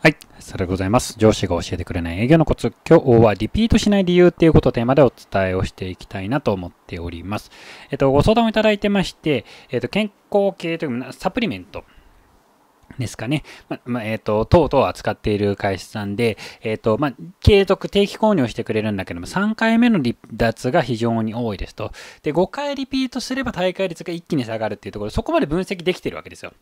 はい。それございます。上司が教えてくれない営業のコツ。今日はリピートしない理由っていうことをテーマでお伝えをしていきたいなと思っております。えっと、ご相談をいただいてまして、えっと、健康系というか、サプリメント。ですかね。ま、まえっ、ー、と、うとう扱っている会社さんで、えっ、ー、と、ま継続、定期購入してくれるんだけども、3回目の離脱が非常に多いですと。で、5回リピートすれば大会率が一気に下がるっていうところ、そこまで分析できてるわけですよ。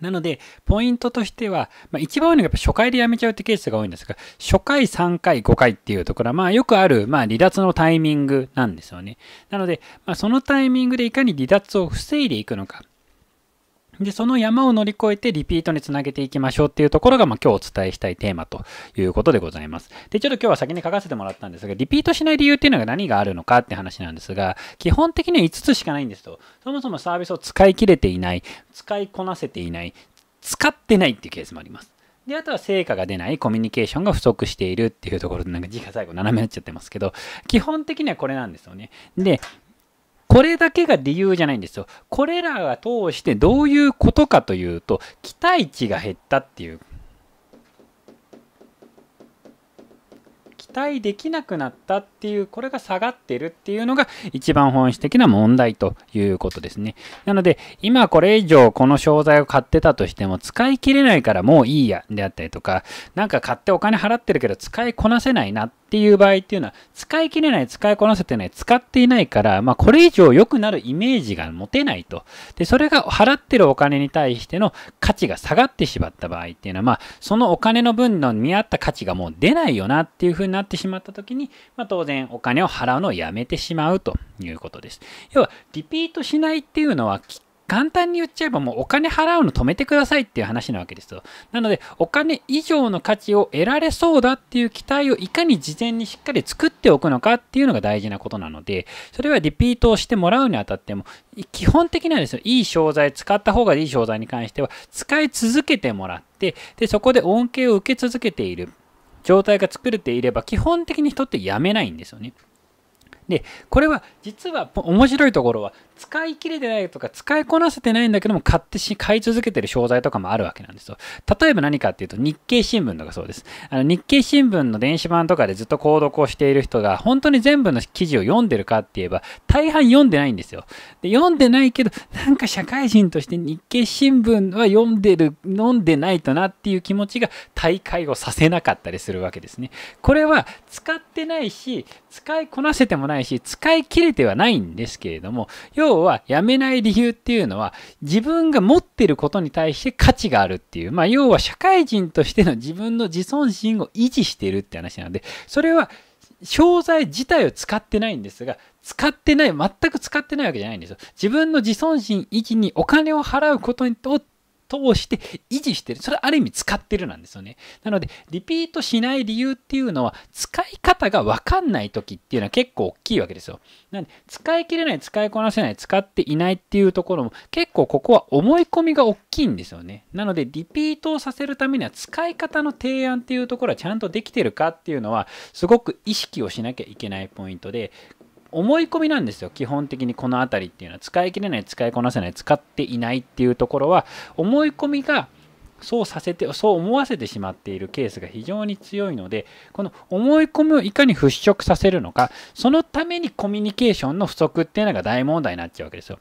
なので、ポイントとしては、まあ、一番多いのがやっぱ初回でやめちゃうってケースが多いんですが、初回3回、5回っていうところは、まあよくある、まあ離脱のタイミングなんですよね。なので、まあそのタイミングでいかに離脱を防いでいくのか。で、その山を乗り越えてリピートにつなげていきましょうっていうところが、まあ、今日お伝えしたいテーマということでございます。で、ちょっと今日は先に書かせてもらったんですが、リピートしない理由っていうのが何があるのかって話なんですが、基本的には5つしかないんですと。そもそもサービスを使い切れていない、使いこなせていない、使ってないっていうケースもあります。で、あとは成果が出ない、コミュニケーションが不足しているっていうところで、なんか字が最後斜めになっちゃってますけど、基本的にはこれなんですよね。で、これだけが理由じゃないんですよ。これらが通してどういうことかというと、期待値が減ったっていう。期待できなくなったっていう、これが下がってるっていうのが一番本質的な問題ということですね。なので、今これ以上この商材を買ってたとしても、使い切れないからもういいや、であったりとか、何か買ってお金払ってるけど使いこなせないなっっていう場合っていうのは、使い切れない、使いこなせてない、使っていないから、まあ、これ以上良くなるイメージが持てないと。で、それが払ってるお金に対しての価値が下がってしまった場合っていうのは、まあ、そのお金の分の見合った価値がもう出ないよなっていうふうになってしまった時に、まあ、当然お金を払うのをやめてしまうということです。要は、リピートしないっていうのは、きっ簡単に言っちゃえばもうお金払うの止めてくださいっていう話なわけですよ。なので、お金以上の価値を得られそうだっていう期待をいかに事前にしっかり作っておくのかっていうのが大事なことなので、それはリピートをしてもらうにあたっても、基本的にはですよ、いい商材、使った方がいい商材に関しては、使い続けてもらって、で、そこで恩恵を受け続けている状態が作れていれば、基本的に人ってやめないんですよね。で、これは実は面白いところは、使い切れてないとか使いこなせてないんだけども買ってし買い続けてる商材とかもあるわけなんですよ例えば何かっていうと日経新聞とかそうですあの日経新聞の電子版とかでずっと購読をしている人が本当に全部の記事を読んでるかって言えば大半読んでないんですよで読んでないけどなんか社会人として日経新聞は読んでる読んでないとなっていう気持ちが大会をさせなかったりするわけですねこれは使ってないし使いこなせてもないし使い切れてはないんですけれども要要は辞めない理由っていうのは自分が持ってることに対して価値があるっていう、まあ要は社会人としての自分の自尊心を維持しているって話なので、それは商材自体を使ってないんですが、使ってない、全く使ってないわけじゃないんですよ。自分の自尊心維持にお金を払うことを通して維持してる。それある意味使ってるなんですよね。なので、リピートしない理由っていうのは、使い方がわかんない時っていうのは結構大きいわけですよ。なんで、使い切れない、使いこなせない、使っていないっていうところも、結構ここは思い込みが大きいんですよね。なので、リピートをさせるためには、使い方の提案っていうところはちゃんとできてるかっていうのは、すごく意識をしなきゃいけないポイントで、思い込みなんですよ基本的にこの辺りっていうのは使い切れない使いこなせない使っていないっていうところは思い込みがそうさせてそう思わせてしまっているケースが非常に強いのでこの思い込みをいかに払拭させるのかそのためにコミュニケーションの不足っていうのが大問題になっちゃうわけですよ。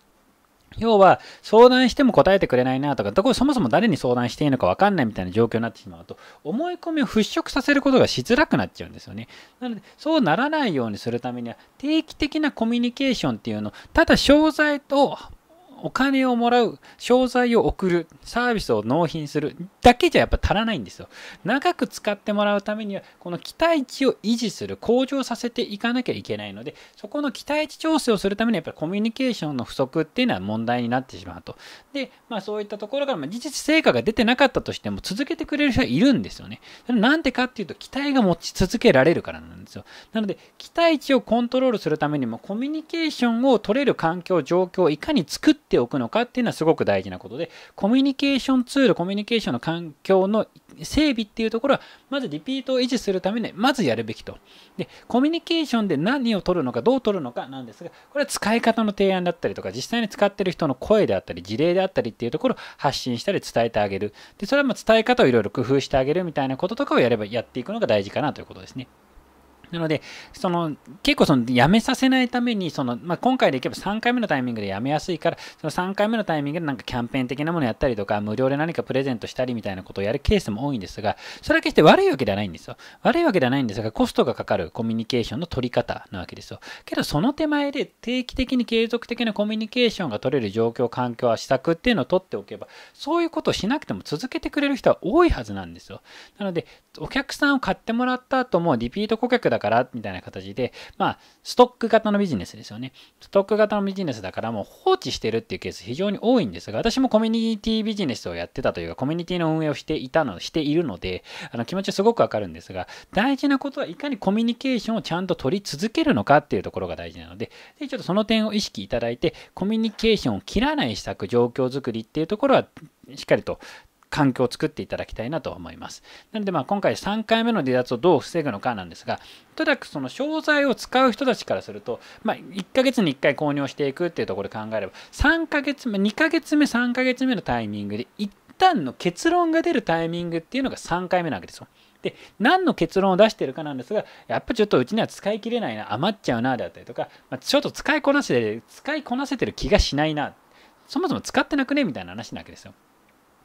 要は相談しても答えてくれないなとか、これそもそも誰に相談していいのか分かんないみたいな状況になってしまうと、思い込みを払拭させることがしづらくなっちゃうんですよね。なので、そうならないようにするためには、定期的なコミュニケーションっていうのを、ただ商材とお金をもらう、商材を送る、サービスを納品するだけじゃやっぱ足らないんですよ。長く使ってもらうためには、この期待値を維持する、向上させていかなきゃいけないので、そこの期待値調整をするためにやっぱりコミュニケーションの不足っていうのは問題になってしまうと。で、まあそういったところから、ま事実成果が出てなかったとしても続けてくれる人はいるんですよね。なんでかっていうと、期待が持ち続けられるからなんですよ。なので、期待値をコントロールするためにも、コミュニケーションを取れる環境、状況をいかに作ってっておくのかっていうのはすごく大事なことで、コミュニケーションツール、コミュニケーションの環境の整備っていうところは、まずリピートを維持するために、まずやるべきと。で、コミュニケーションで何を取るのか、どう取るのかなんですが、これは使い方の提案だったりとか、実際に使ってる人の声であったり、事例であったりっていうところを発信したり伝えてあげる。で、それはま伝え方をいろいろ工夫してあげるみたいなこととかをやれば、やっていくのが大事かなということですね。なので、その結構そのやめさせないためにその、まあ、今回でいけば3回目のタイミングでやめやすいから、その3回目のタイミングでなんかキャンペーン的なものやったりとか、無料で何かプレゼントしたりみたいなことをやるケースも多いんですが、それは決して悪いわけではないんですよ。悪いわけではないんですが、コストがかかるコミュニケーションの取り方なわけですよ。けど、その手前で定期的に継続的なコミュニケーションが取れる状況、環境、施策っていうのを取っておけば、そういうことをしなくても続けてくれる人は多いはずなんですよ。なので、お客さんを買ってもらった後も、リピート顧客だからみたいな形で、まあ、ストック型のビジネスですよね。ストック型のビジネスだからもう放置してるっていうケース非常に多いんですが、私もコミュニティビジネスをやってたというか、コミュニティの運営をしていたの、しているので、あの気持ちはすごくわかるんですが、大事なことはいかにコミュニケーションをちゃんと取り続けるのかっていうところが大事なので、でちょっとその点を意識いただいて、コミュニケーションを切らない施策、状況づくりっていうところは、しっかりと環境を作っていただきたいなと思います。なのでまあ今回3回目の離脱をどう防ぐのかなんですが、とにかくその商材を使う人たちからすると、まあ、1ヶ月に1回購入していくっていうところで考えれば、3ヶ月目、2ヶ月目、3ヶ月目のタイミングで一旦の結論が出るタイミングっていうのが3回目なわけですよ。で何の結論を出しているかなんですがやっぱちょっとうちには使い切れないな余っちゃうなであったりとか、まあ、ちょっと使いこなせて使いこなせてる気がしないなそもそも使ってなくねみたいな話なわけですよ。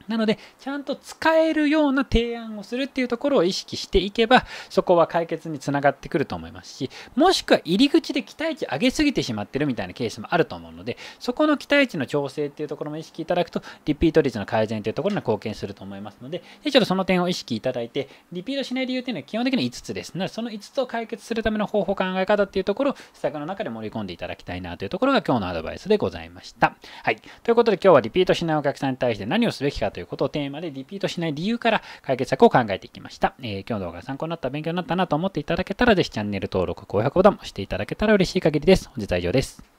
なので、ちゃんと使えるような提案をするっていうところを意識していけば、そこは解決につながってくると思いますし、もしくは入り口で期待値上げすぎてしまってるみたいなケースもあると思うので、そこの期待値の調整っていうところも意識いただくと、リピート率の改善というところに貢献すると思いますので、でちょっとその点を意識いただいて、リピートしない理由っていうのは基本的に5つです。なので、その5つを解決するための方法、考え方っていうところを、施策の中で盛り込んでいただきたいなというところが今日のアドバイスでございました。はい。ということで今日はリピートしないお客さんに対して何をすべきかということをテーマでリピートしない理由から解決策を考えていきました。えー、今日の動画が参考になった、勉強になったなと思っていただけたら、ぜひチャンネル登録、高評価ボタンを押していただけたら嬉しい限りです。本日は以上です。